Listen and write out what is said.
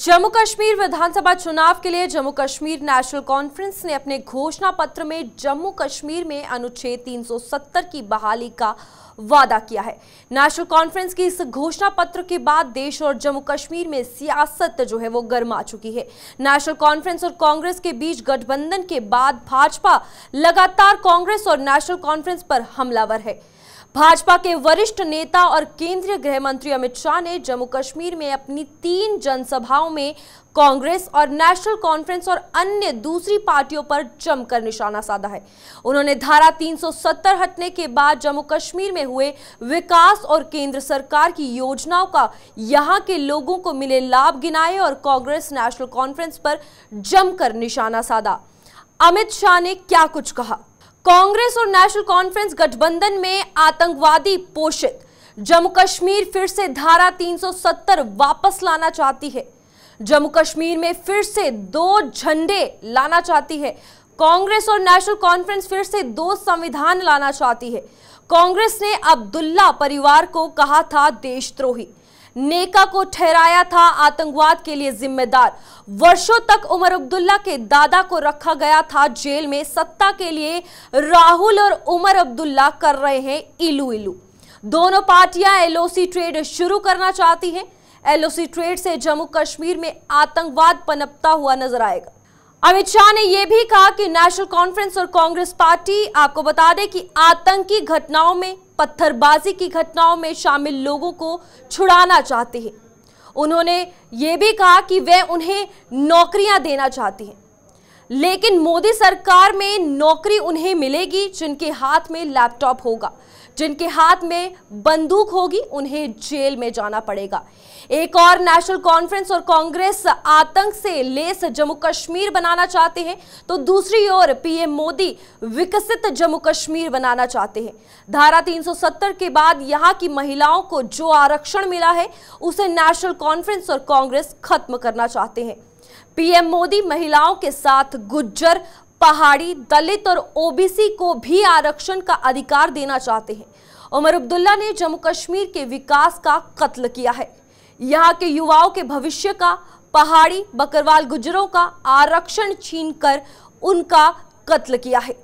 जम्मू कश्मीर विधानसभा चुनाव के लिए जम्मू कश्मीर नेशनल कॉन्फ्रेंस ने अपने घोषणा पत्र में जम्मू कश्मीर में अनुच्छेद 370 की बहाली का वादा किया है नेशनल कॉन्फ्रेंस की इस घोषणा पत्र के बाद देश और जम्मू कश्मीर में सियासत जो है वो गर्मा चुकी है नेशनल कॉन्फ्रेंस और कांग्रेस के बीच गठबंधन के बाद भाजपा लगातार कांग्रेस और नेशनल कॉन्फ्रेंस पर हमलावर है भाजपा के वरिष्ठ नेता और केंद्रीय गृह मंत्री अमित शाह ने जम्मू कश्मीर में अपनी तीन जनसभाओं में कांग्रेस और नेशनल कॉन्फ्रेंस और अन्य दूसरी पार्टियों पर जमकर निशाना साधा है उन्होंने धारा 370 हटने के बाद जम्मू कश्मीर में हुए विकास और केंद्र सरकार की योजनाओं का यहां के लोगों को मिले लाभ गिनाए और कांग्रेस नेशनल कॉन्फ्रेंस पर जमकर निशाना साधा अमित शाह ने क्या कुछ कहा कांग्रेस और नेशनल कॉन्फ्रेंस गठबंधन में आतंकवादी पोषित जम्मू कश्मीर फिर से धारा 370 वापस लाना चाहती है जम्मू कश्मीर में फिर से दो झंडे लाना चाहती है कांग्रेस और नेशनल कॉन्फ्रेंस फिर से दो संविधान लाना चाहती है कांग्रेस ने अब्दुल्ला परिवार को कहा था देशद्रोही नेका को ठहराया था आतंकवाद के लिए जिम्मेदार वर्षों तक उमर अब्दुल्ला के दादा को रखा गया था जेल में सत्ता के लिए राहुल और उमर अब्दुल्ला कर रहे हैं इलू इलू दोनों पार्टियां एलओसी ट्रेड शुरू करना चाहती हैं एलओसी ट्रेड से जम्मू कश्मीर में आतंकवाद पनपता हुआ नजर आएगा अमित शाह ने यह भी कहा कि नेशनल कॉन्फ्रेंस और कांग्रेस पार्टी आपको बता दें कि आतंकी घटनाओं में पत्थरबाजी की घटनाओं में शामिल लोगों को छुड़ाना चाहते हैं उन्होंने ये भी कहा कि वे उन्हें नौकरियां देना चाहती हैं लेकिन मोदी सरकार में नौकरी उन्हें मिलेगी जिनके हाथ में लैपटॉप होगा जिनके हाथ में बंदूक होगी उन्हें जेल में जाना पड़ेगा एक और नेशनल कॉन्फ्रेंस और कांग्रेस आतंक से लेस जम्मू कश्मीर बनाना चाहते हैं तो दूसरी ओर पीएम मोदी विकसित जम्मू कश्मीर बनाना चाहते हैं धारा 370 के बाद यहां की महिलाओं को जो आरक्षण मिला है उसे नेशनल कॉन्फ्रेंस और कांग्रेस खत्म करना चाहते हैं पीएम मोदी महिलाओं के साथ गुज्जर पहाड़ी दलित और ओबीसी को भी आरक्षण का अधिकार देना चाहते हैं उमर अब्दुल्ला ने जम्मू कश्मीर के विकास का कत्ल किया है यहाँ के युवाओं के भविष्य का पहाड़ी बकरवाल गुजरों का आरक्षण छीनकर उनका कत्ल किया है